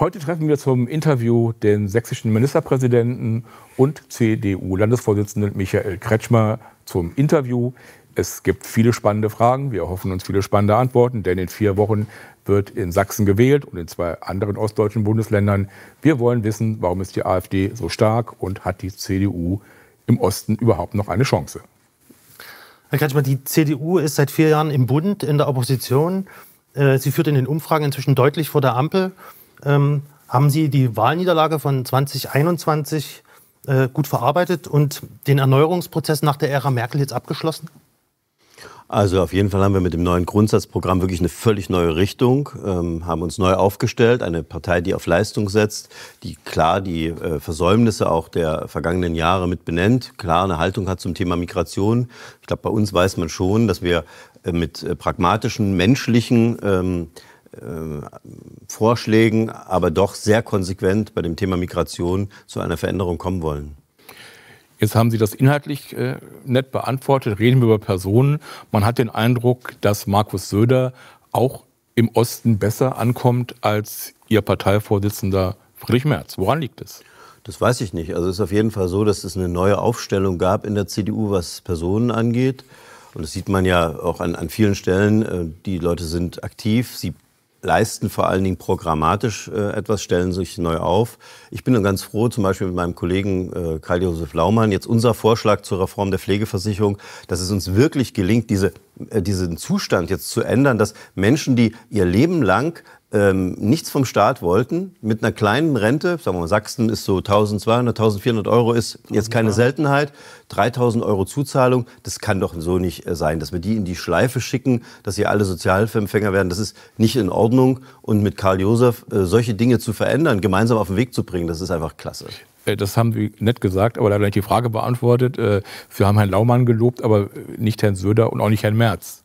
Heute treffen wir zum Interview den sächsischen Ministerpräsidenten und CDU-Landesvorsitzenden Michael Kretschmer zum Interview. Es gibt viele spannende Fragen. Wir erhoffen uns viele spannende Antworten, denn in vier Wochen wird in Sachsen gewählt und in zwei anderen ostdeutschen Bundesländern. Wir wollen wissen, warum ist die AfD so stark und hat die CDU im Osten überhaupt noch eine Chance? Herr Kretschmer, die CDU ist seit vier Jahren im Bund, in der Opposition. Äh, sie führt in den Umfragen inzwischen deutlich vor der Ampel ähm, haben Sie die Wahlniederlage von 2021 äh, gut verarbeitet und den Erneuerungsprozess nach der Ära Merkel jetzt abgeschlossen? Also auf jeden Fall haben wir mit dem neuen Grundsatzprogramm wirklich eine völlig neue Richtung, ähm, haben uns neu aufgestellt, eine Partei, die auf Leistung setzt, die klar die äh, Versäumnisse auch der vergangenen Jahre mit benennt, klar eine Haltung hat zum Thema Migration. Ich glaube, bei uns weiß man schon, dass wir äh, mit äh, pragmatischen, menschlichen ähm, äh, Vorschlägen, aber doch sehr konsequent bei dem Thema Migration zu einer Veränderung kommen wollen. Jetzt haben Sie das inhaltlich äh, nett beantwortet. Reden wir über Personen. Man hat den Eindruck, dass Markus Söder auch im Osten besser ankommt als Ihr Parteivorsitzender Friedrich Merz. Woran liegt es? Das weiß ich nicht. Also es ist auf jeden Fall so, dass es eine neue Aufstellung gab in der CDU, was Personen angeht. Und das sieht man ja auch an, an vielen Stellen. Äh, die Leute sind aktiv, sie leisten vor allen Dingen programmatisch äh, etwas, stellen sich neu auf. Ich bin ganz froh, zum Beispiel mit meinem Kollegen äh, Karl-Josef Laumann, jetzt unser Vorschlag zur Reform der Pflegeversicherung, dass es uns wirklich gelingt, diese, äh, diesen Zustand jetzt zu ändern, dass Menschen, die ihr Leben lang ähm, nichts vom Staat wollten, mit einer kleinen Rente, sagen wir mal, Sachsen ist so 1200, 1400 Euro, ist jetzt keine Seltenheit, 3000 Euro Zuzahlung, das kann doch so nicht äh, sein, dass wir die in die Schleife schicken, dass sie alle Sozialhilfeempfänger werden, das ist nicht in Ordnung. Und mit Karl Josef äh, solche Dinge zu verändern, gemeinsam auf den Weg zu bringen, das ist einfach klasse äh, das haben Sie nett gesagt, aber da gleich die Frage beantwortet. Äh, wir haben Herrn Laumann gelobt, aber nicht Herrn Söder und auch nicht Herrn Merz.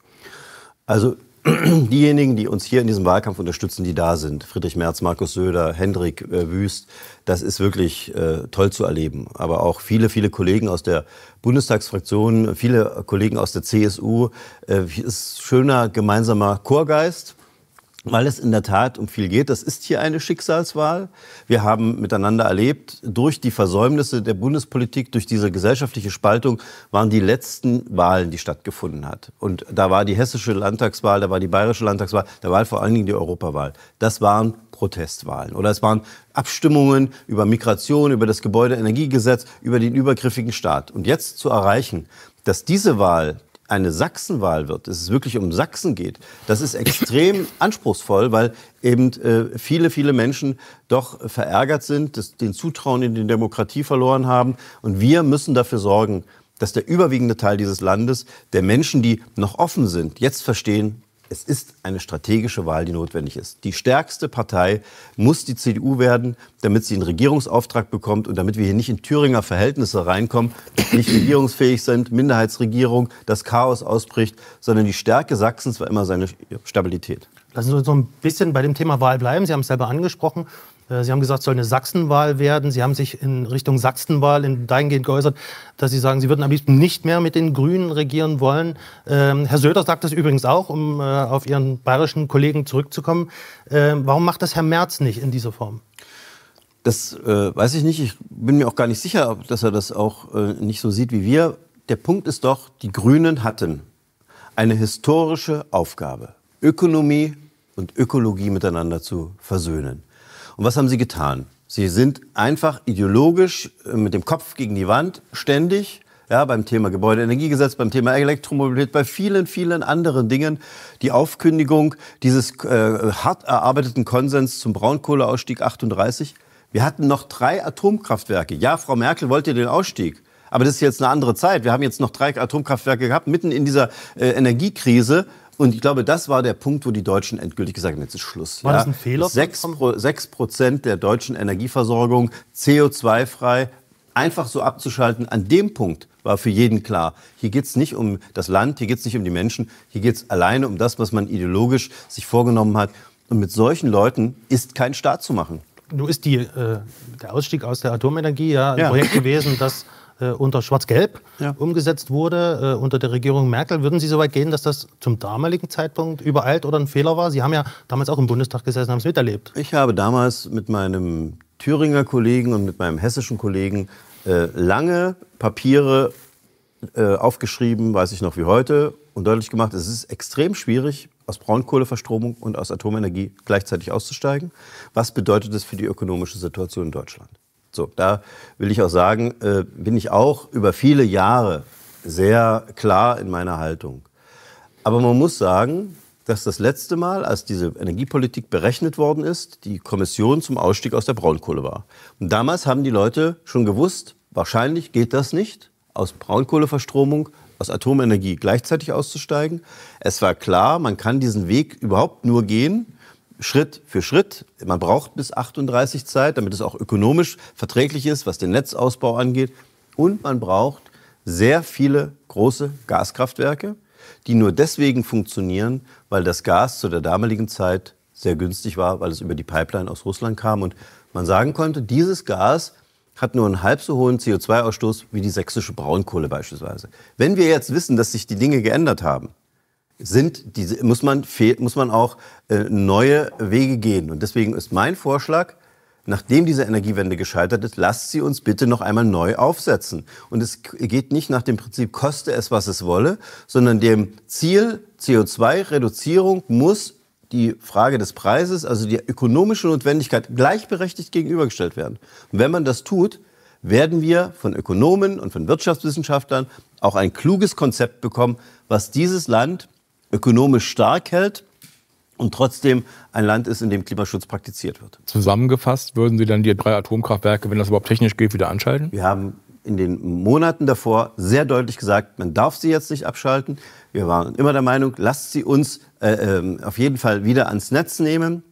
Also diejenigen, die uns hier in diesem Wahlkampf unterstützen, die da sind, Friedrich Merz, Markus Söder, Hendrik äh, Wüst, das ist wirklich äh, toll zu erleben. Aber auch viele, viele Kollegen aus der Bundestagsfraktion, viele Kollegen aus der CSU. Es äh, ist schöner gemeinsamer Chorgeist weil es in der Tat um viel geht. Das ist hier eine Schicksalswahl. Wir haben miteinander erlebt, durch die Versäumnisse der Bundespolitik, durch diese gesellschaftliche Spaltung waren die letzten Wahlen, die stattgefunden hat. Und da war die hessische Landtagswahl, da war die bayerische Landtagswahl, da war vor allen Dingen die Europawahl. Das waren Protestwahlen oder es waren Abstimmungen über Migration, über das Gebäudeenergiegesetz, über den übergriffigen Staat. Und jetzt zu erreichen, dass diese Wahl eine Sachsenwahl wird, dass es wirklich um Sachsen geht, das ist extrem anspruchsvoll, weil eben äh, viele, viele Menschen doch verärgert sind, das, den Zutrauen in die Demokratie verloren haben. Und wir müssen dafür sorgen, dass der überwiegende Teil dieses Landes, der Menschen, die noch offen sind, jetzt verstehen, es ist eine strategische Wahl, die notwendig ist. Die stärkste Partei muss die CDU werden, damit sie einen Regierungsauftrag bekommt und damit wir hier nicht in Thüringer Verhältnisse reinkommen, nicht regierungsfähig sind, Minderheitsregierung, das Chaos ausbricht, sondern die Stärke Sachsens war immer seine Stabilität. Lassen Sie uns so ein bisschen bei dem Thema Wahl bleiben. Sie haben es selber angesprochen. Äh, Sie haben gesagt, es soll eine Sachsenwahl werden. Sie haben sich in Richtung Sachsenwahl in dahingehend geäußert, dass Sie sagen, Sie würden am liebsten nicht mehr mit den Grünen regieren wollen. Ähm, Herr Söder sagt das übrigens auch, um äh, auf Ihren bayerischen Kollegen zurückzukommen. Ähm, warum macht das Herr Merz nicht in dieser Form? Das äh, weiß ich nicht. Ich bin mir auch gar nicht sicher, dass er das auch äh, nicht so sieht wie wir. Der Punkt ist doch, die Grünen hatten eine historische Aufgabe, Ökonomie und Ökologie miteinander zu versöhnen. Und was haben sie getan? Sie sind einfach ideologisch äh, mit dem Kopf gegen die Wand ständig. Ja, beim Thema Gebäudeenergiegesetz, beim Thema Elektromobilität, bei vielen, vielen anderen Dingen die Aufkündigung dieses äh, hart erarbeiteten Konsens zum Braunkohleausstieg 38. Wir hatten noch drei Atomkraftwerke. Ja, Frau Merkel wollte den Ausstieg. Aber das ist jetzt eine andere Zeit. Wir haben jetzt noch drei Atomkraftwerke gehabt, mitten in dieser äh, Energiekrise. Und ich glaube, das war der Punkt, wo die Deutschen endgültig gesagt haben, jetzt ist Schluss. War ja. das ein Fehler? 6 Prozent der deutschen Energieversorgung CO2-frei einfach so abzuschalten, an dem Punkt war für jeden klar, hier geht es nicht um das Land, hier geht es nicht um die Menschen, hier geht es alleine um das, was man ideologisch sich vorgenommen hat. Und mit solchen Leuten ist kein Staat zu machen. Nun ist die, äh, der Ausstieg aus der Atomenergie ja ein ja. Projekt gewesen, das äh, unter Schwarz-Gelb ja. umgesetzt wurde, äh, unter der Regierung Merkel. Würden Sie so weit gehen, dass das zum damaligen Zeitpunkt übereilt oder ein Fehler war? Sie haben ja damals auch im Bundestag gesessen, haben es miterlebt. Ich habe damals mit meinem Thüringer Kollegen und mit meinem hessischen Kollegen äh, lange Papiere äh, aufgeschrieben, weiß ich noch wie heute, und deutlich gemacht, es ist extrem schwierig, aus Braunkohleverstromung und aus Atomenergie gleichzeitig auszusteigen. Was bedeutet das für die ökonomische Situation in Deutschland? So, da will ich auch sagen, äh, bin ich auch über viele Jahre sehr klar in meiner Haltung. Aber man muss sagen, dass das letzte Mal, als diese Energiepolitik berechnet worden ist, die Kommission zum Ausstieg aus der Braunkohle war. Und damals haben die Leute schon gewusst, wahrscheinlich geht das nicht, aus Braunkohleverstromung, aus Atomenergie gleichzeitig auszusteigen. Es war klar, man kann diesen Weg überhaupt nur gehen, Schritt für Schritt. Man braucht bis 38 Zeit, damit es auch ökonomisch verträglich ist, was den Netzausbau angeht. Und man braucht sehr viele große Gaskraftwerke, die nur deswegen funktionieren, weil das Gas zu der damaligen Zeit sehr günstig war, weil es über die Pipeline aus Russland kam. Und man sagen konnte, dieses Gas hat nur einen halb so hohen CO2-Ausstoß wie die sächsische Braunkohle beispielsweise. Wenn wir jetzt wissen, dass sich die Dinge geändert haben, sind diese, muss man, muss man auch äh, neue Wege gehen. Und deswegen ist mein Vorschlag, nachdem diese Energiewende gescheitert ist, lasst sie uns bitte noch einmal neu aufsetzen. Und es geht nicht nach dem Prinzip, koste es, was es wolle, sondern dem Ziel CO2-Reduzierung muss die Frage des Preises, also die ökonomische Notwendigkeit, gleichberechtigt gegenübergestellt werden. Und wenn man das tut, werden wir von Ökonomen und von Wirtschaftswissenschaftlern auch ein kluges Konzept bekommen, was dieses Land ökonomisch stark hält und trotzdem ein Land ist, in dem Klimaschutz praktiziert wird. Zusammengefasst würden Sie dann die drei Atomkraftwerke, wenn das überhaupt technisch geht, wieder anschalten? Wir haben in den Monaten davor sehr deutlich gesagt, man darf sie jetzt nicht abschalten. Wir waren immer der Meinung, lasst sie uns äh, ähm, auf jeden Fall wieder ans Netz nehmen.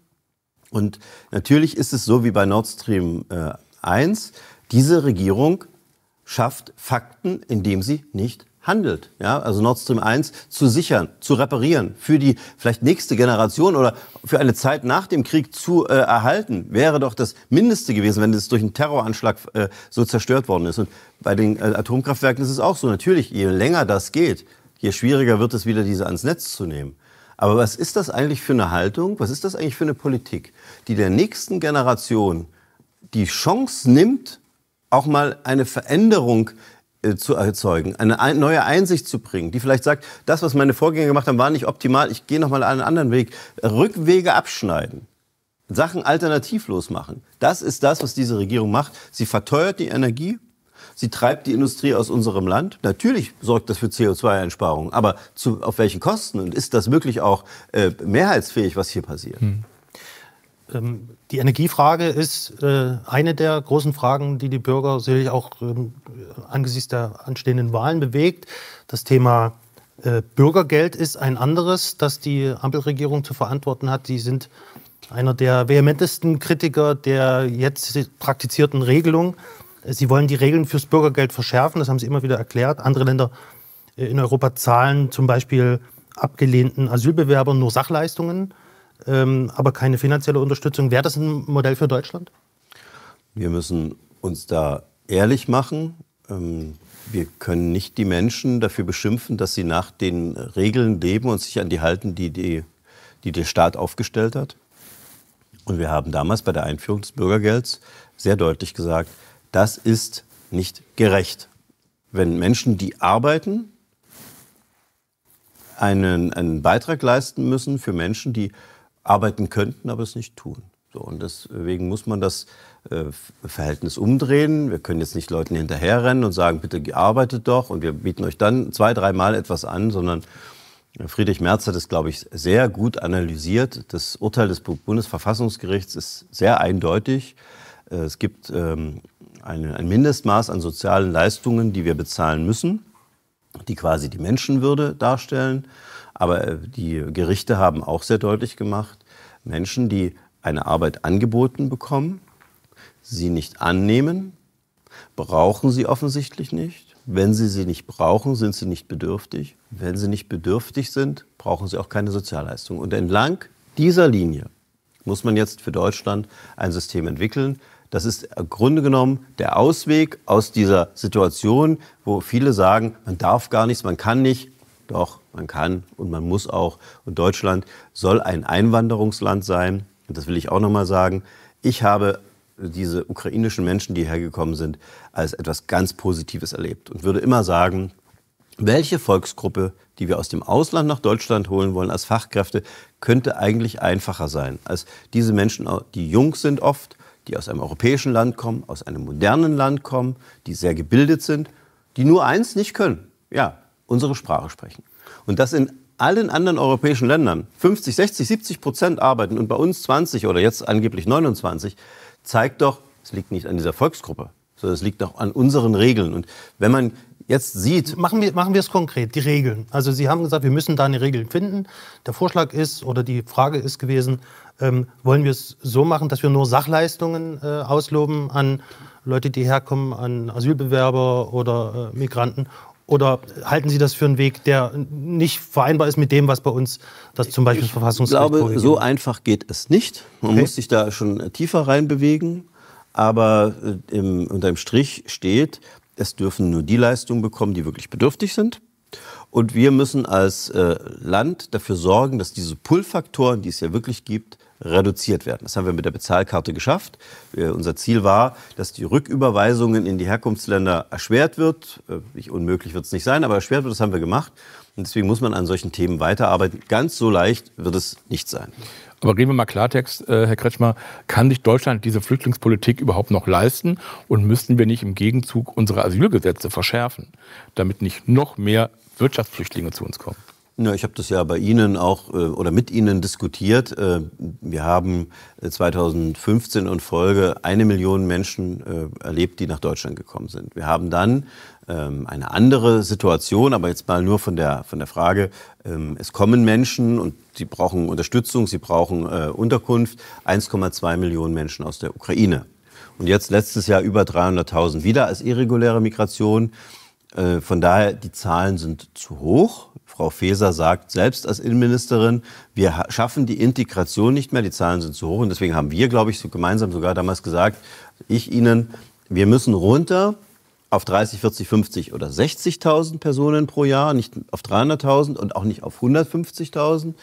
Und natürlich ist es so wie bei Nord Stream äh, 1, diese Regierung schafft Fakten, indem sie nicht handelt, ja, also Nord Stream 1 zu sichern, zu reparieren, für die vielleicht nächste Generation oder für eine Zeit nach dem Krieg zu äh, erhalten, wäre doch das Mindeste gewesen, wenn es durch einen Terroranschlag äh, so zerstört worden ist. Und bei den äh, Atomkraftwerken ist es auch so. Natürlich, je länger das geht, je schwieriger wird es wieder, diese ans Netz zu nehmen. Aber was ist das eigentlich für eine Haltung? Was ist das eigentlich für eine Politik, die der nächsten Generation die Chance nimmt, auch mal eine Veränderung äh, zu erzeugen, eine neue Einsicht zu bringen, die vielleicht sagt, das, was meine Vorgänger gemacht haben, war nicht optimal, ich gehe nochmal einen anderen Weg, Rückwege abschneiden, Sachen alternativlos machen. Das ist das, was diese Regierung macht. Sie verteuert die Energie, sie treibt die Industrie aus unserem Land. Natürlich sorgt das für CO2-Einsparungen, aber zu, auf welchen Kosten? Und ist das wirklich auch äh, mehrheitsfähig, was hier passiert? Hm. Ähm, die Energiefrage ist äh, eine der großen Fragen, die die Bürger sicherlich auch ähm, angesichts der anstehenden Wahlen bewegt. Das Thema äh, Bürgergeld ist ein anderes, das die Ampelregierung zu verantworten hat. Sie sind einer der vehementesten Kritiker der jetzt praktizierten Regelung. Äh, sie wollen die Regeln fürs Bürgergeld verschärfen, das haben Sie immer wieder erklärt. Andere Länder in Europa zahlen zum Beispiel abgelehnten Asylbewerbern nur Sachleistungen ähm, aber keine finanzielle Unterstützung. Wäre das ein Modell für Deutschland? Wir müssen uns da ehrlich machen. Ähm, wir können nicht die Menschen dafür beschimpfen, dass sie nach den Regeln leben und sich an die halten, die, die, die der Staat aufgestellt hat. Und wir haben damals bei der Einführung des Bürgergelds sehr deutlich gesagt, das ist nicht gerecht. Wenn Menschen, die arbeiten, einen, einen Beitrag leisten müssen für Menschen, die arbeiten könnten, aber es nicht tun. So, und deswegen muss man das äh, Verhältnis umdrehen. Wir können jetzt nicht Leuten hinterherrennen und sagen, bitte arbeitet doch und wir bieten euch dann zwei, dreimal etwas an, sondern Friedrich Merz hat es, glaube ich, sehr gut analysiert. Das Urteil des Bundesverfassungsgerichts ist sehr eindeutig. Äh, es gibt ähm, ein Mindestmaß an sozialen Leistungen, die wir bezahlen müssen, die quasi die Menschenwürde darstellen. Aber äh, die Gerichte haben auch sehr deutlich gemacht, Menschen, die eine Arbeit angeboten bekommen, sie nicht annehmen, brauchen sie offensichtlich nicht. Wenn sie sie nicht brauchen, sind sie nicht bedürftig. Wenn sie nicht bedürftig sind, brauchen sie auch keine Sozialleistung. Und entlang dieser Linie muss man jetzt für Deutschland ein System entwickeln. Das ist im Grunde genommen der Ausweg aus dieser Situation, wo viele sagen, man darf gar nichts, man kann nicht, doch, man kann und man muss auch. Und Deutschland soll ein Einwanderungsland sein. Und das will ich auch nochmal sagen. Ich habe diese ukrainischen Menschen, die hergekommen sind, als etwas ganz Positives erlebt und würde immer sagen, welche Volksgruppe, die wir aus dem Ausland nach Deutschland holen wollen als Fachkräfte, könnte eigentlich einfacher sein als diese Menschen, die jung sind oft, die aus einem europäischen Land kommen, aus einem modernen Land kommen, die sehr gebildet sind, die nur eins nicht können. Ja, unsere Sprache sprechen. Und das in allen anderen europäischen Ländern 50, 60, 70 Prozent arbeiten und bei uns 20 oder jetzt angeblich 29, zeigt doch, es liegt nicht an dieser Volksgruppe, sondern es liegt auch an unseren Regeln. Und wenn man jetzt sieht. Machen wir, machen wir es konkret, die Regeln. Also Sie haben gesagt, wir müssen da eine Regel finden. Der Vorschlag ist oder die Frage ist gewesen, ähm, wollen wir es so machen, dass wir nur Sachleistungen äh, ausloben an Leute, die herkommen, an Asylbewerber oder äh, Migranten oder halten Sie das für einen Weg, der nicht vereinbar ist mit dem, was bei uns das zum Beispiel ich Verfassungsrecht Ich glaube, korrigiert? so einfach geht es nicht. Man okay. muss sich da schon tiefer reinbewegen. Aber äh, im, unter dem Strich steht, es dürfen nur die Leistungen bekommen, die wirklich bedürftig sind. Und wir müssen als äh, Land dafür sorgen, dass diese Pull-Faktoren, die es ja wirklich gibt, reduziert werden. Das haben wir mit der Bezahlkarte geschafft. Äh, unser Ziel war, dass die Rücküberweisungen in die Herkunftsländer erschwert wird. Äh, nicht unmöglich wird es nicht sein, aber erschwert wird, das haben wir gemacht. Und deswegen muss man an solchen Themen weiterarbeiten. Ganz so leicht wird es nicht sein. Aber reden wir mal Klartext, äh, Herr Kretschmer, kann sich Deutschland diese Flüchtlingspolitik überhaupt noch leisten? Und müssten wir nicht im Gegenzug unsere Asylgesetze verschärfen, damit nicht noch mehr Wirtschaftsflüchtlinge zu uns kommen? Na, ich habe das ja bei Ihnen auch äh, oder mit Ihnen diskutiert. Äh, wir haben 2015 äh, und Folge eine Million Menschen erlebt, die nach Deutschland gekommen sind. Wir haben dann ähm, eine andere Situation, aber jetzt mal nur von der, von der Frage, ähm, es kommen Menschen und sie brauchen Unterstützung, sie brauchen Unterkunft, 1,2 Millionen Menschen aus der Ukraine. Und jetzt letztes Jahr über 300.000 wieder als irreguläre Migration. Äh, von daher, die Zahlen sind zu hoch. Frau Faeser sagt selbst als Innenministerin, wir schaffen die Integration nicht mehr, die Zahlen sind zu hoch. Und deswegen haben wir, glaube ich, so gemeinsam sogar damals gesagt, ich Ihnen, wir müssen runter auf 30, 40, 50 oder 60.000 Personen pro Jahr, nicht auf 300.000 und auch nicht auf 150.000.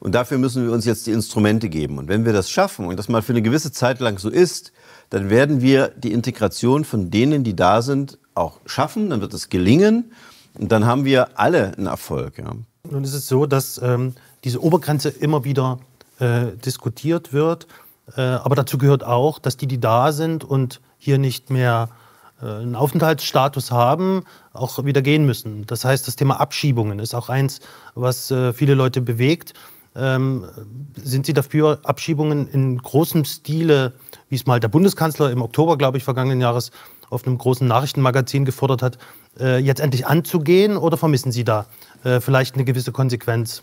Und dafür müssen wir uns jetzt die Instrumente geben. Und wenn wir das schaffen und das mal für eine gewisse Zeit lang so ist, dann werden wir die Integration von denen, die da sind, auch schaffen, dann wird es gelingen und dann haben wir alle einen Erfolg. Ja. Nun ist es so, dass ähm, diese Obergrenze immer wieder äh, diskutiert wird, äh, aber dazu gehört auch, dass die, die da sind und hier nicht mehr äh, einen Aufenthaltsstatus haben, auch wieder gehen müssen. Das heißt, das Thema Abschiebungen ist auch eins, was äh, viele Leute bewegt. Ähm, sind Sie dafür, Abschiebungen in großem Stile, wie es mal der Bundeskanzler im Oktober, glaube ich, vergangenen Jahres auf einem großen Nachrichtenmagazin gefordert hat, äh, jetzt endlich anzugehen? Oder vermissen Sie da äh, vielleicht eine gewisse Konsequenz?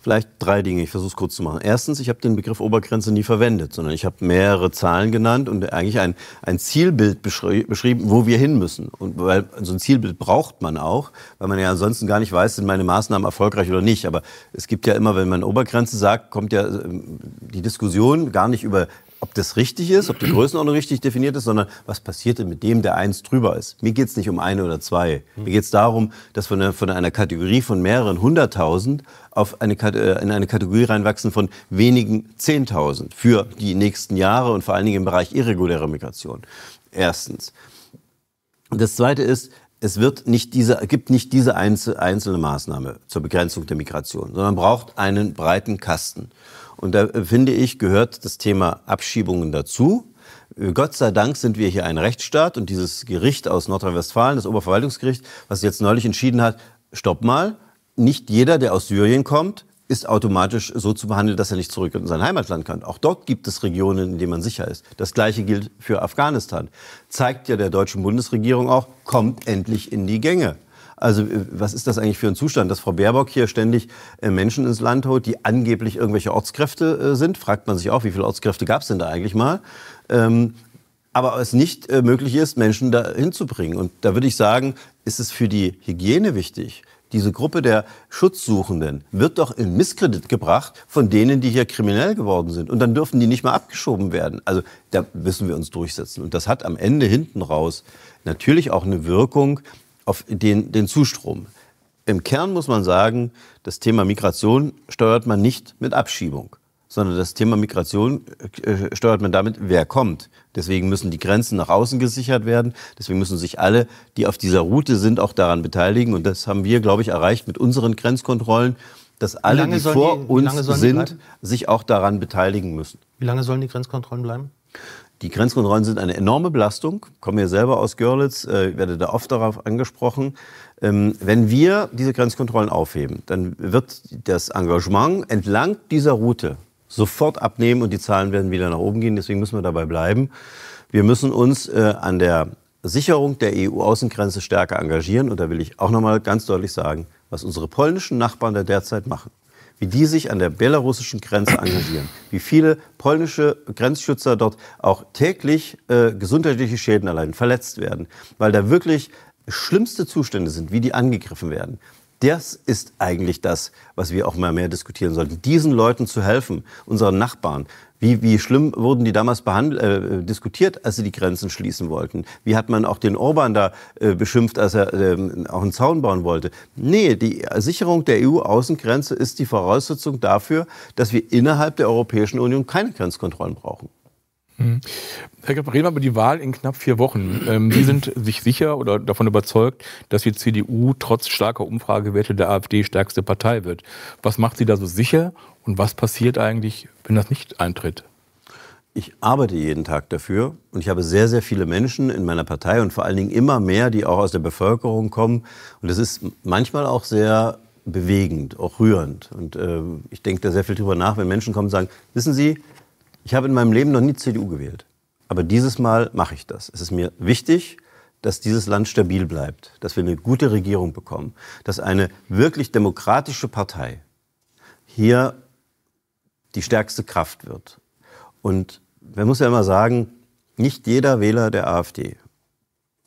Vielleicht drei Dinge, ich versuche es kurz zu machen. Erstens, ich habe den Begriff Obergrenze nie verwendet, sondern ich habe mehrere Zahlen genannt und eigentlich ein, ein Zielbild beschri beschrieben, wo wir hin müssen. Und weil so ein Zielbild braucht man auch, weil man ja ansonsten gar nicht weiß, sind meine Maßnahmen erfolgreich oder nicht. Aber es gibt ja immer, wenn man Obergrenze sagt, kommt ja ähm, die Diskussion gar nicht über ob das richtig ist, ob die Größenordnung richtig definiert ist, sondern was passiert denn mit dem, der eins drüber ist. Mir geht es nicht um eine oder zwei. Mir geht es darum, dass wir von einer Kategorie von mehreren hunderttausend auf eine, äh, in eine Kategorie reinwachsen von wenigen zehntausend für die nächsten Jahre und vor allen Dingen im Bereich irregulärer Migration. Erstens. Das Zweite ist, es wird nicht diese, gibt nicht diese einzelne Maßnahme zur Begrenzung der Migration, sondern braucht einen breiten Kasten. Und da äh, finde ich, gehört das Thema Abschiebungen dazu. Äh, Gott sei Dank sind wir hier ein Rechtsstaat und dieses Gericht aus Nordrhein-Westfalen, das Oberverwaltungsgericht, was jetzt neulich entschieden hat, stopp mal, nicht jeder, der aus Syrien kommt, ist automatisch so zu behandeln, dass er nicht zurück in sein Heimatland kann. Auch dort gibt es Regionen, in denen man sicher ist. Das Gleiche gilt für Afghanistan. Zeigt ja der deutschen Bundesregierung auch, kommt endlich in die Gänge. Also äh, was ist das eigentlich für ein Zustand, dass Frau Baerbock hier ständig äh, Menschen ins Land holt, die angeblich irgendwelche Ortskräfte äh, sind? Fragt man sich auch, wie viele Ortskräfte gab es denn da eigentlich mal? Ähm, aber es nicht möglich ist, Menschen da hinzubringen. Und da würde ich sagen, ist es für die Hygiene wichtig, diese Gruppe der Schutzsuchenden wird doch in Misskredit gebracht von denen, die hier kriminell geworden sind. Und dann dürfen die nicht mal abgeschoben werden. Also da müssen wir uns durchsetzen. Und das hat am Ende hinten raus natürlich auch eine Wirkung auf den, den Zustrom. Im Kern muss man sagen, das Thema Migration steuert man nicht mit Abschiebung, sondern das Thema Migration äh, steuert man damit, wer kommt. Deswegen müssen die Grenzen nach außen gesichert werden. Deswegen müssen sich alle, die auf dieser Route sind, auch daran beteiligen. Und das haben wir, glaube ich, erreicht mit unseren Grenzkontrollen, dass alle, die vor die, uns sind, sich auch daran beteiligen müssen. Wie lange sollen die Grenzkontrollen bleiben? Die Grenzkontrollen sind eine enorme Belastung. Ich komme ja selber aus Görlitz, äh, werde da oft darauf angesprochen. Ähm, wenn wir diese Grenzkontrollen aufheben, dann wird das Engagement entlang dieser Route sofort abnehmen und die Zahlen werden wieder nach oben gehen. Deswegen müssen wir dabei bleiben. Wir müssen uns äh, an der Sicherung der EU-Außengrenze stärker engagieren. Und da will ich auch nochmal ganz deutlich sagen, was unsere polnischen Nachbarn da derzeit machen, wie die sich an der belarussischen Grenze engagieren, wie viele polnische Grenzschützer dort auch täglich äh, gesundheitliche Schäden allein verletzt werden, weil da wirklich schlimmste Zustände sind, wie die angegriffen werden. Das ist eigentlich das, was wir auch mal mehr diskutieren sollten. Diesen Leuten zu helfen, unseren Nachbarn. Wie, wie schlimm wurden die damals behandelt, äh, diskutiert, als sie die Grenzen schließen wollten? Wie hat man auch den Orban da äh, beschimpft, als er äh, auch einen Zaun bauen wollte? Nee, die Sicherung der EU-Außengrenze ist die Voraussetzung dafür, dass wir innerhalb der Europäischen Union keine Grenzkontrollen brauchen. Herr Grapp, reden wir über die Wahl in knapp vier Wochen. Ähm, Sie sind sich sicher oder davon überzeugt, dass die CDU trotz starker Umfragewerte der AfD stärkste Partei wird. Was macht Sie da so sicher und was passiert eigentlich, wenn das nicht eintritt? Ich arbeite jeden Tag dafür und ich habe sehr, sehr viele Menschen in meiner Partei und vor allen Dingen immer mehr, die auch aus der Bevölkerung kommen. Und das ist manchmal auch sehr bewegend, auch rührend. Und äh, ich denke da sehr viel drüber nach, wenn Menschen kommen und sagen, wissen Sie, ich habe in meinem Leben noch nie CDU gewählt. Aber dieses Mal mache ich das. Es ist mir wichtig, dass dieses Land stabil bleibt, dass wir eine gute Regierung bekommen, dass eine wirklich demokratische Partei hier die stärkste Kraft wird. Und man muss ja immer sagen, nicht jeder Wähler der AfD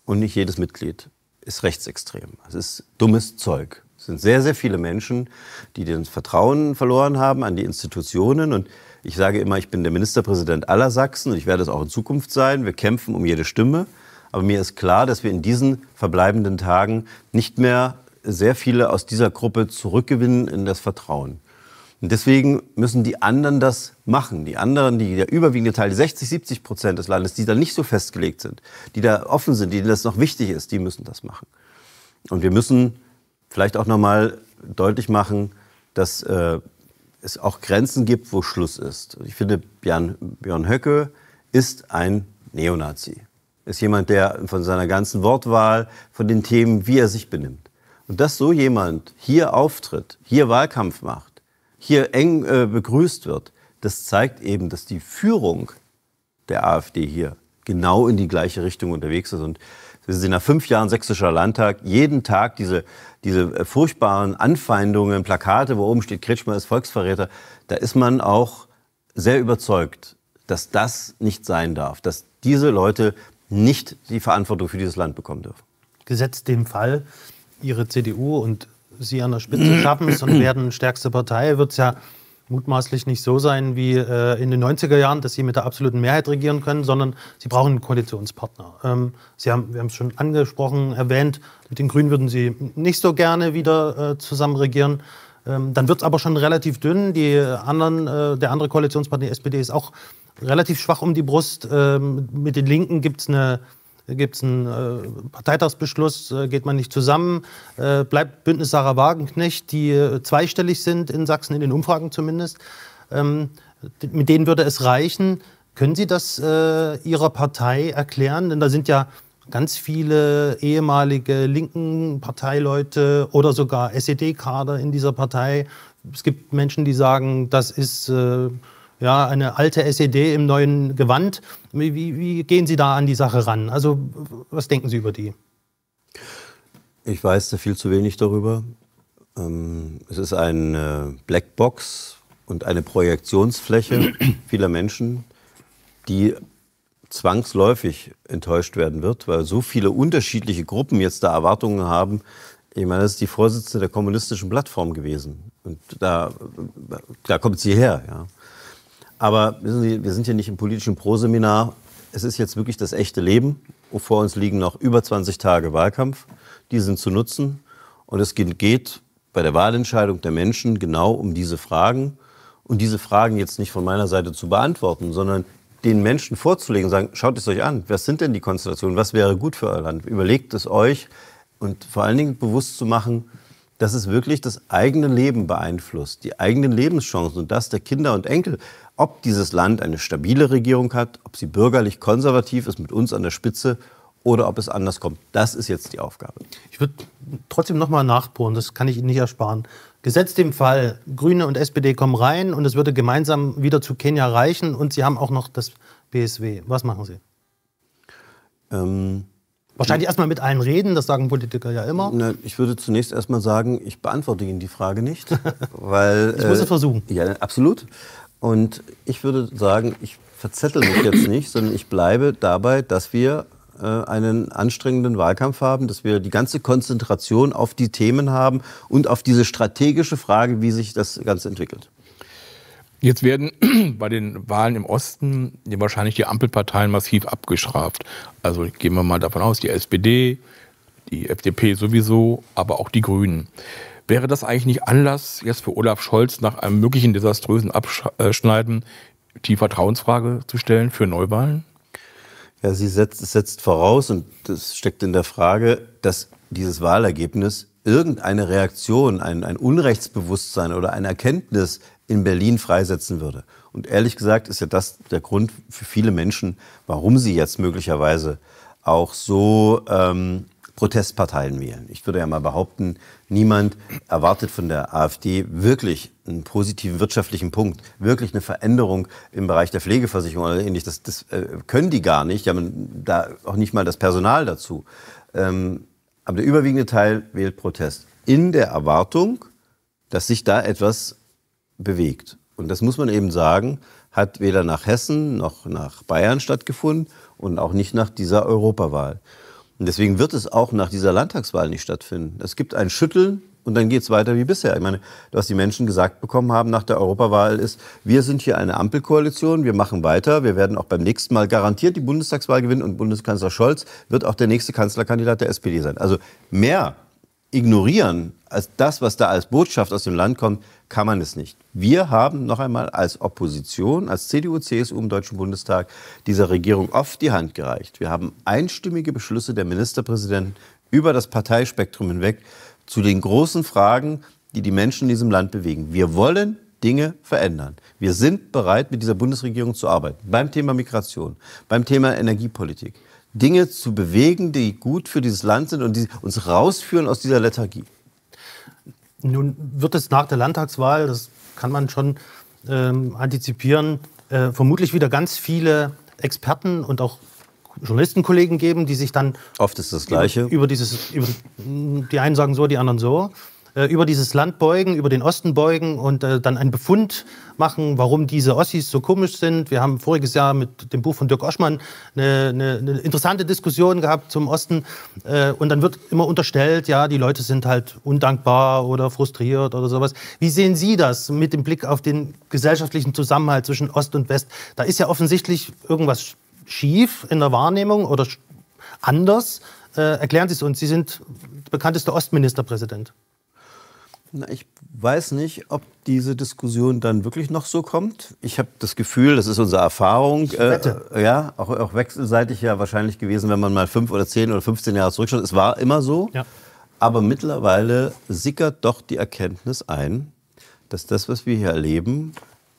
und nicht jedes Mitglied ist rechtsextrem. Es ist dummes Zeug. Es sind sehr, sehr viele Menschen, die das Vertrauen verloren haben an die Institutionen und ich sage immer, ich bin der Ministerpräsident aller Sachsen und ich werde es auch in Zukunft sein. Wir kämpfen um jede Stimme. Aber mir ist klar, dass wir in diesen verbleibenden Tagen nicht mehr sehr viele aus dieser Gruppe zurückgewinnen in das Vertrauen. Und deswegen müssen die anderen das machen. Die anderen, die der überwiegende Teil, die 60, 70 Prozent des Landes, die da nicht so festgelegt sind, die da offen sind, denen das noch wichtig ist, die müssen das machen. Und wir müssen vielleicht auch nochmal deutlich machen, dass äh, es auch Grenzen gibt, wo Schluss ist. Ich finde, Björn, Björn Höcke ist ein Neonazi. Ist jemand, der von seiner ganzen Wortwahl, von den Themen, wie er sich benimmt. Und dass so jemand hier auftritt, hier Wahlkampf macht, hier eng äh, begrüßt wird, das zeigt eben, dass die Führung der AfD hier genau in die gleiche Richtung unterwegs ist. Und das ist nach fünf Jahren sächsischer Landtag. Jeden Tag diese, diese furchtbaren Anfeindungen, Plakate, wo oben steht, Kretschmer ist Volksverräter. Da ist man auch sehr überzeugt, dass das nicht sein darf, dass diese Leute nicht die Verantwortung für dieses Land bekommen dürfen. Gesetzt dem Fall, Ihre CDU und Sie an der Spitze schaffen es und werden stärkste Partei, wird es ja mutmaßlich nicht so sein wie äh, in den 90er Jahren, dass sie mit der absoluten Mehrheit regieren können, sondern sie brauchen einen Koalitionspartner. Ähm, sie haben, wir haben es schon angesprochen, erwähnt, mit den Grünen würden sie nicht so gerne wieder äh, zusammen regieren. Ähm, dann wird es aber schon relativ dünn. Die anderen, äh, der andere Koalitionspartner, die SPD, ist auch relativ schwach um die Brust. Ähm, mit den Linken gibt es eine gibt es einen äh, Parteitagsbeschluss, äh, geht man nicht zusammen, äh, bleibt Bündnis Sarah Wagenknecht, die äh, zweistellig sind in Sachsen, in den Umfragen zumindest. Ähm, mit denen würde es reichen. Können Sie das äh, Ihrer Partei erklären? Denn da sind ja ganz viele ehemalige linken Parteileute oder sogar SED-Kader in dieser Partei. Es gibt Menschen, die sagen, das ist äh, ja, eine alte SED im neuen Gewand. Wie, wie gehen Sie da an die Sache ran? Also was denken Sie über die? Ich weiß da viel zu wenig darüber. Ähm, es ist eine äh, Blackbox und eine Projektionsfläche vieler Menschen, die zwangsläufig enttäuscht werden wird, weil so viele unterschiedliche Gruppen jetzt da Erwartungen haben. Ich meine, das ist die Vorsitzende der kommunistischen Plattform gewesen. Und da, da kommt sie her. Ja. Aber wissen Sie, wir sind hier nicht im politischen Proseminar. Es ist jetzt wirklich das echte Leben. Vor uns liegen noch über 20 Tage Wahlkampf. Die sind zu nutzen. Und es geht bei der Wahlentscheidung der Menschen genau um diese Fragen. Und diese Fragen jetzt nicht von meiner Seite zu beantworten, sondern den Menschen vorzulegen, sagen, schaut es euch an, was sind denn die Konstellationen, was wäre gut für euer Land, überlegt es euch und vor allen Dingen bewusst zu machen, dass es wirklich das eigene Leben beeinflusst, die eigenen Lebenschancen und das der Kinder und Enkel ob dieses Land eine stabile Regierung hat, ob sie bürgerlich konservativ ist mit uns an der Spitze oder ob es anders kommt. Das ist jetzt die Aufgabe. Ich würde trotzdem noch mal nachbohren, das kann ich Ihnen nicht ersparen. Gesetzt dem Fall, Grüne und SPD kommen rein und es würde gemeinsam wieder zu Kenia reichen und Sie haben auch noch das BSW. Was machen Sie? Ähm, Wahrscheinlich erstmal mit allen reden, das sagen Politiker ja immer. Na, ich würde zunächst erstmal sagen, ich beantworte Ihnen die Frage nicht. weil, ich muss es äh, versuchen. Ja, absolut. Und ich würde sagen, ich verzettel mich jetzt nicht, sondern ich bleibe dabei, dass wir äh, einen anstrengenden Wahlkampf haben, dass wir die ganze Konzentration auf die Themen haben und auf diese strategische Frage, wie sich das Ganze entwickelt. Jetzt werden bei den Wahlen im Osten wahrscheinlich die Ampelparteien massiv abgestraft. Also gehen wir mal davon aus, die SPD, die FDP sowieso, aber auch die Grünen. Wäre das eigentlich nicht Anlass jetzt für Olaf Scholz nach einem möglichen desaströsen Abschneiden die Vertrauensfrage zu stellen für Neuwahlen? Ja, sie setzt, es setzt voraus, und das steckt in der Frage, dass dieses Wahlergebnis irgendeine Reaktion, ein, ein Unrechtsbewusstsein oder eine Erkenntnis in Berlin freisetzen würde. Und ehrlich gesagt ist ja das der Grund für viele Menschen, warum sie jetzt möglicherweise auch so ähm, Protestparteien wählen. Ich würde ja mal behaupten, niemand erwartet von der AfD wirklich einen positiven wirtschaftlichen Punkt, wirklich eine Veränderung im Bereich der Pflegeversicherung oder ähnlich. Das, das äh, können die gar nicht. Die haben da auch nicht mal das Personal dazu. Ähm, aber der überwiegende Teil wählt Protest. In der Erwartung, dass sich da etwas bewegt. Und das muss man eben sagen, hat weder nach Hessen noch nach Bayern stattgefunden und auch nicht nach dieser Europawahl. Und deswegen wird es auch nach dieser Landtagswahl nicht stattfinden. Es gibt ein Schütteln und dann geht es weiter wie bisher. Ich meine, was die Menschen gesagt bekommen haben nach der Europawahl ist, wir sind hier eine Ampelkoalition, wir machen weiter, wir werden auch beim nächsten Mal garantiert die Bundestagswahl gewinnen und Bundeskanzler Scholz wird auch der nächste Kanzlerkandidat der SPD sein. Also mehr ignorieren als das, was da als Botschaft aus dem Land kommt, kann man es nicht. Wir haben noch einmal als Opposition, als CDU, CSU im Deutschen Bundestag dieser Regierung oft die Hand gereicht. Wir haben einstimmige Beschlüsse der Ministerpräsidenten über das Parteispektrum hinweg zu den großen Fragen, die die Menschen in diesem Land bewegen. Wir wollen Dinge verändern. Wir sind bereit, mit dieser Bundesregierung zu arbeiten. Beim Thema Migration, beim Thema Energiepolitik. Dinge zu bewegen, die gut für dieses Land sind und die uns rausführen aus dieser Lethargie. Nun wird es nach der Landtagswahl, das kann man schon ähm, antizipieren, äh, vermutlich wieder ganz viele Experten und auch Journalistenkollegen geben, die sich dann oft ist das Gleiche über, über dieses über, die einen sagen so, die anderen so äh, über dieses Land beugen, über den Osten beugen und äh, dann einen Befund machen, warum diese Ossis so komisch sind. Wir haben voriges Jahr mit dem Buch von Dirk Oschmann eine, eine, eine interessante Diskussion gehabt zum Osten. Äh, und dann wird immer unterstellt, ja, die Leute sind halt undankbar oder frustriert oder sowas. Wie sehen Sie das mit dem Blick auf den gesellschaftlichen Zusammenhalt zwischen Ost und West? Da ist ja offensichtlich irgendwas schief in der Wahrnehmung oder anders. Äh, erklären Sie es uns. Sie sind bekannteste Ostministerpräsident. Na, ich weiß nicht, ob diese Diskussion dann wirklich noch so kommt. Ich habe das Gefühl, das ist unsere Erfahrung, äh, ja, auch, auch, wechselseitig ja wahrscheinlich gewesen, wenn man mal fünf oder zehn oder 15 Jahre zurückschaut. Es war immer so. Ja. Aber mittlerweile sickert doch die Erkenntnis ein, dass das, was wir hier erleben,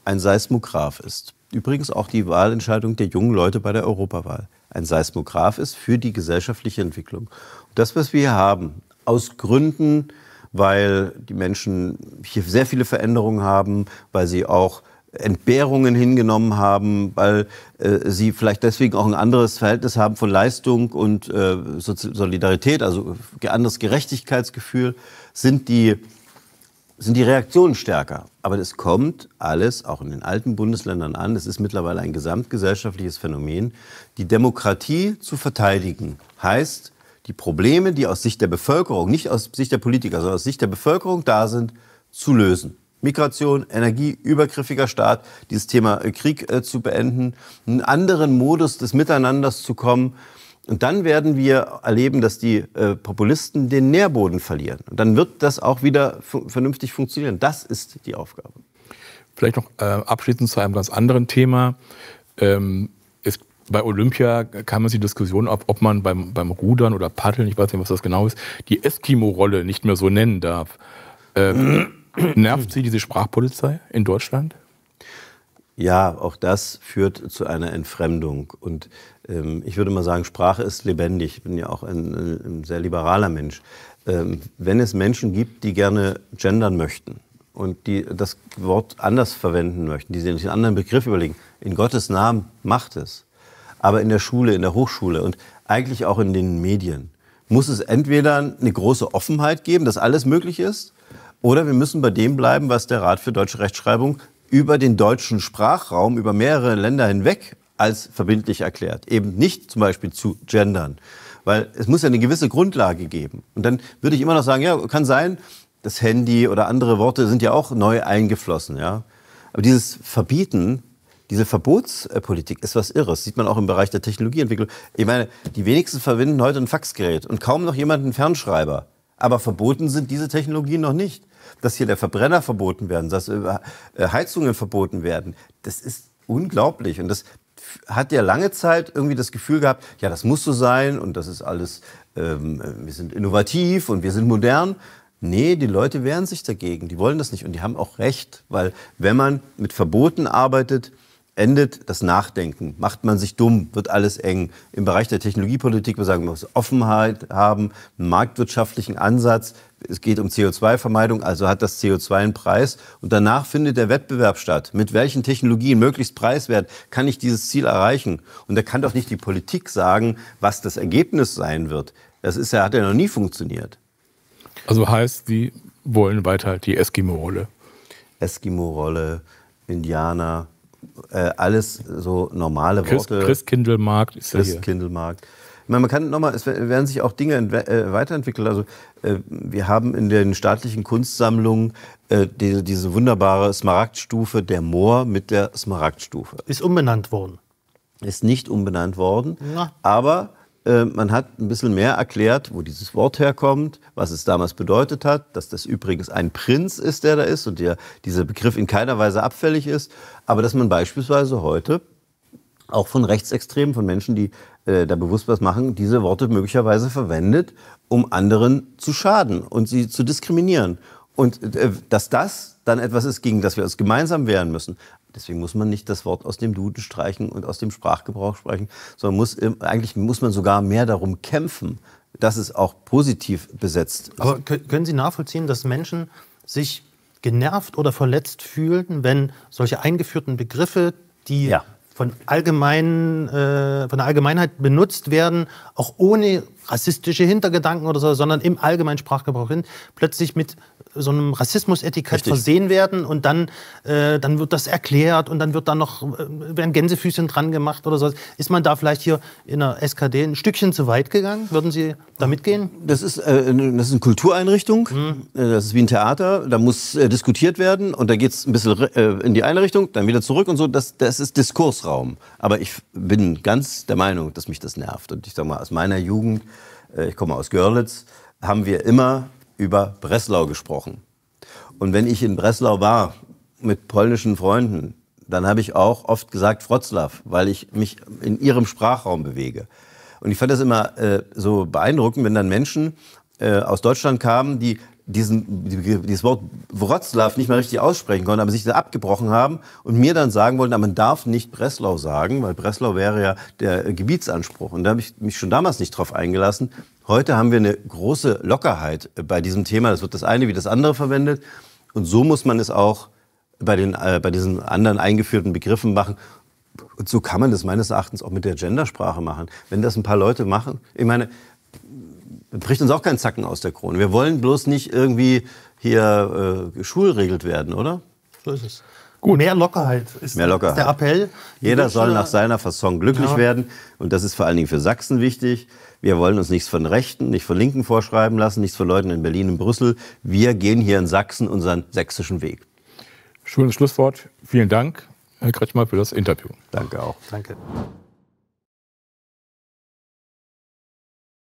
ein Seismograph ist. Übrigens auch die Wahlentscheidung der jungen Leute bei der Europawahl. Ein Seismograph ist für die gesellschaftliche Entwicklung. Und das, was wir hier haben, aus Gründen, weil die Menschen hier sehr viele Veränderungen haben, weil sie auch Entbehrungen hingenommen haben, weil äh, sie vielleicht deswegen auch ein anderes Verhältnis haben von Leistung und äh, Solidarität, also ein anderes Gerechtigkeitsgefühl, sind die, sind die Reaktionen stärker. Aber das kommt alles auch in den alten Bundesländern an. Es ist mittlerweile ein gesamtgesellschaftliches Phänomen. Die Demokratie zu verteidigen heißt, die Probleme, die aus Sicht der Bevölkerung, nicht aus Sicht der Politiker, sondern aus Sicht der Bevölkerung da sind, zu lösen. Migration, Energie, übergriffiger Staat, dieses Thema äh, Krieg äh, zu beenden, einen anderen Modus des Miteinanders zu kommen. Und dann werden wir erleben, dass die äh, Populisten den Nährboden verlieren. Und dann wird das auch wieder fu vernünftig funktionieren. Das ist die Aufgabe. Vielleicht noch äh, abschließend zu einem ganz anderen Thema. Ähm, bei Olympia kam es die Diskussion ab, ob man beim, beim Rudern oder Paddeln, ich weiß nicht, was das genau ist, die Eskimo-Rolle nicht mehr so nennen darf. Ähm, nervt Sie diese Sprachpolizei in Deutschland? Ja, auch das führt zu einer Entfremdung. Und ähm, ich würde mal sagen, Sprache ist lebendig. Ich bin ja auch ein, ein sehr liberaler Mensch. Ähm, wenn es Menschen gibt, die gerne gendern möchten und die das Wort anders verwenden möchten, die sich einen anderen Begriff überlegen, in Gottes Namen macht es aber in der Schule, in der Hochschule und eigentlich auch in den Medien muss es entweder eine große Offenheit geben, dass alles möglich ist, oder wir müssen bei dem bleiben, was der Rat für deutsche Rechtschreibung über den deutschen Sprachraum, über mehrere Länder hinweg als verbindlich erklärt. Eben nicht zum Beispiel zu gendern. Weil es muss ja eine gewisse Grundlage geben. Und dann würde ich immer noch sagen, ja, kann sein, das Handy oder andere Worte sind ja auch neu eingeflossen, ja. Aber dieses Verbieten diese Verbotspolitik ist was Irres. Sieht man auch im Bereich der Technologieentwicklung. Ich meine, die wenigsten verwenden heute ein Faxgerät und kaum noch jemand einen Fernschreiber. Aber verboten sind diese Technologien noch nicht. Dass hier der Verbrenner verboten werden, dass äh, äh, Heizungen verboten werden, das ist unglaublich. Und das hat ja lange Zeit irgendwie das Gefühl gehabt, ja, das muss so sein und das ist alles, ähm, wir sind innovativ und wir sind modern. Nee, die Leute wehren sich dagegen, die wollen das nicht und die haben auch recht, weil wenn man mit Verboten arbeitet, endet das Nachdenken. Macht man sich dumm, wird alles eng. Im Bereich der Technologiepolitik, wir sagen, man muss Offenheit haben, einen marktwirtschaftlichen Ansatz. Es geht um CO2-Vermeidung, also hat das CO2 einen Preis. Und danach findet der Wettbewerb statt. Mit welchen Technologien, möglichst preiswert, kann ich dieses Ziel erreichen? Und da kann doch nicht die Politik sagen, was das Ergebnis sein wird. Das ist ja, hat ja noch nie funktioniert. Also heißt, Sie wollen weiter die Eskimo-Rolle? Eskimo-Rolle, Indianer, äh, alles so normale Worte. Christkindlmarkt ist Chris Ich meine, Man kann nochmal, es werden sich auch Dinge äh, weiterentwickeln. Also äh, wir haben in den staatlichen Kunstsammlungen äh, die, diese wunderbare Smaragdstufe, der Moor mit der Smaragdstufe. Ist umbenannt worden. Ist nicht umbenannt worden, Na. aber äh, man hat ein bisschen mehr erklärt, wo dieses Wort herkommt, was es damals bedeutet hat, dass das übrigens ein Prinz ist, der da ist und der, dieser Begriff in keiner Weise abfällig ist, aber dass man beispielsweise heute auch von Rechtsextremen, von Menschen, die äh, da bewusst was machen, diese Worte möglicherweise verwendet, um anderen zu schaden und sie zu diskriminieren. Und äh, dass das dann etwas ist, gegen das wir uns gemeinsam wehren müssen, Deswegen muss man nicht das Wort aus dem Duden streichen und aus dem Sprachgebrauch sprechen, sondern muss, ähm, eigentlich muss man sogar mehr darum kämpfen, dass es auch positiv besetzt ist. Aber können Sie nachvollziehen, dass Menschen sich genervt oder verletzt fühlen, wenn solche eingeführten Begriffe, die ja. von, allgemein, äh, von der Allgemeinheit benutzt werden, auch ohne rassistische Hintergedanken oder so, sondern im allgemeinen Sprachgebrauch hin, plötzlich mit so einem Rassismusetikett versehen werden und dann, äh, dann wird das erklärt und dann wird dann noch, äh, werden Gänsefüßchen dran gemacht oder so. Ist man da vielleicht hier in der SKD ein Stückchen zu weit gegangen? Würden Sie da mitgehen? Das ist, äh, das ist eine Kultureinrichtung, mhm. Äh, das ist wie ein Theater, da muss äh, diskutiert werden und da geht es ein bisschen äh, in die eine Richtung, dann wieder zurück und so, das, das ist Diskursraum. Aber ich bin ganz der Meinung, dass mich das nervt und ich sag mal, aus meiner Jugend äh, ich komme aus Görlitz, haben wir immer über Breslau gesprochen. Und wenn ich in Breslau war mit polnischen Freunden, dann habe ich auch oft gesagt Wroclaw, weil ich mich in ihrem Sprachraum bewege. Und ich fand das immer äh, so beeindruckend, wenn dann Menschen äh, aus Deutschland kamen, die diesen, dieses Wort Wroclaw nicht mehr richtig aussprechen konnten, aber sich da abgebrochen haben und mir dann sagen wollten, man darf nicht Breslau sagen, weil Breslau wäre ja der Gebietsanspruch. Und da habe ich mich schon damals nicht drauf eingelassen. Heute haben wir eine große Lockerheit bei diesem Thema. Das wird das eine wie das andere verwendet. Und so muss man es auch bei, den, äh, bei diesen anderen eingeführten Begriffen machen. Und so kann man das meines Erachtens auch mit der Gendersprache machen. Wenn das ein paar Leute machen, ich meine, bricht uns auch keinen Zacken aus der Krone. Wir wollen bloß nicht irgendwie hier äh, schulregelt werden, oder? So ist es. Gut. Mehr Lockerheit ist, Mehr Lockerheit. der Appell. Jeder soll nach seiner Fasson glücklich ja. werden. Und das ist vor allen Dingen für Sachsen wichtig. Wir wollen uns nichts von Rechten, nicht von Linken vorschreiben lassen, nichts von Leuten in Berlin und Brüssel. Wir gehen hier in Sachsen unseren sächsischen Weg. Schönes Schlusswort. Vielen Dank, Herr Kretschmer, für das Interview. Danke auch. Danke.